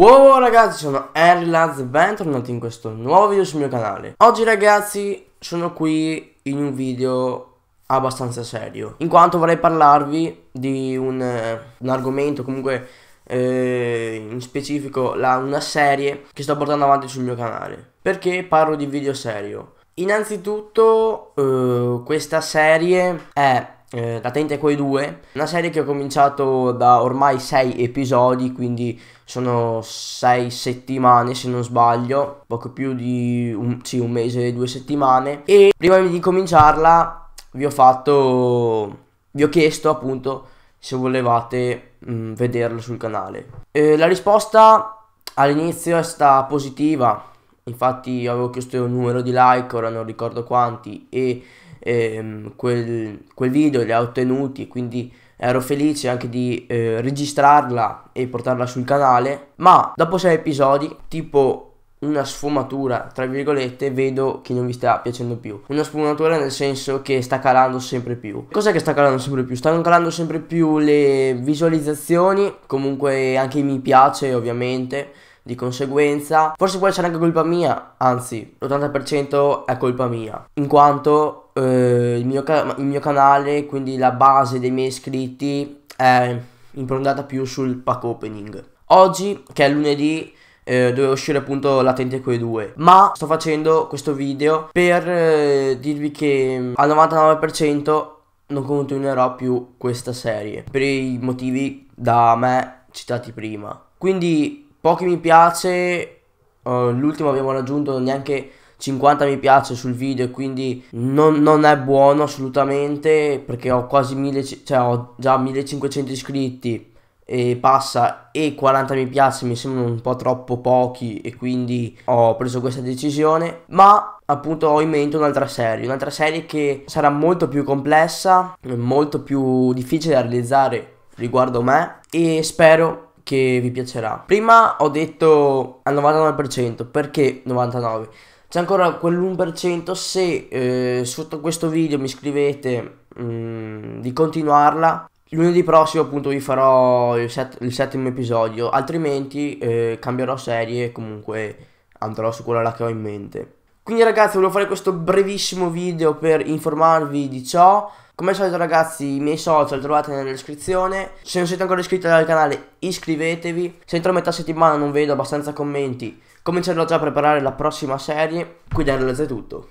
Wow ragazzi sono Erlaz, bentornati in questo nuovo video sul mio canale Oggi ragazzi sono qui in un video abbastanza serio In quanto vorrei parlarvi di un, eh, un argomento comunque eh, in specifico la, una serie che sto portando avanti sul mio canale Perché parlo di video serio Innanzitutto eh, questa serie è eh, Latente quei due, una serie che ho cominciato da ormai 6 episodi, quindi sono 6 settimane se non sbaglio, poco più di un, sì, un mese, due settimane e prima di cominciarla vi ho fatto, vi ho chiesto appunto se volevate mh, mm, vederlo sul canale. Eh, la risposta all'inizio è stata positiva, infatti avevo chiesto un numero di like, ora non ricordo quanti e ehm, quel, quel, video, li ha ottenuti, quindi ero felice anche di eh, registrarla e portarla sul canale, ma dopo sei episodi, tipo una sfumatura, tra virgolette, vedo che non vi sta piacendo più. Una sfumatura nel senso che sta calando sempre più. Cos'è che sta calando sempre più? Stanno calando sempre più le visualizzazioni, comunque anche i mi piace ovviamente di conseguenza, forse può essere anche colpa mia, anzi, l'80% è colpa mia, in quanto eh, il, mio il mio canale, quindi la base dei miei iscritti, è improntata più sul pack opening. Oggi, che è lunedì, eh, doveva uscire appunto l'attente quei due. Ma sto facendo questo video per eh, dirvi che mm, al 99% non continuerò più questa serie per i motivi da me citati prima. Quindi pochi mi piace, uh, l'ultimo abbiamo raggiunto neanche 50 mi piace sul video e quindi non, non, è buono assolutamente perché ho quasi 1000, cioè ho già 1500 iscritti e passa e 40 mi piace mi sembrano un po' troppo pochi e quindi ho preso questa decisione ma appunto ho in mente un'altra serie un'altra serie che sarà molto più complessa molto più difficile da realizzare riguardo me e spero che vi piacerà. Prima ho detto al 99%, perché 99%? C'è ancora quell'1% se eh, sotto questo video mi scrivete mh, mm, di continuarla. Lunedì prossimo appunto vi farò il, set, il settimo episodio, altrimenti eh, cambierò serie e comunque andrò su quella là che ho in mente. Quindi ragazzi volevo fare questo brevissimo video per informarvi di ciò Come al solito ragazzi i miei social li trovate nella descrizione Se non siete ancora iscritti al canale iscrivetevi Se entro metà settimana non vedo abbastanza commenti Comincerò già a preparare la prossima serie Qui da è Tutto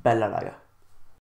Bella raga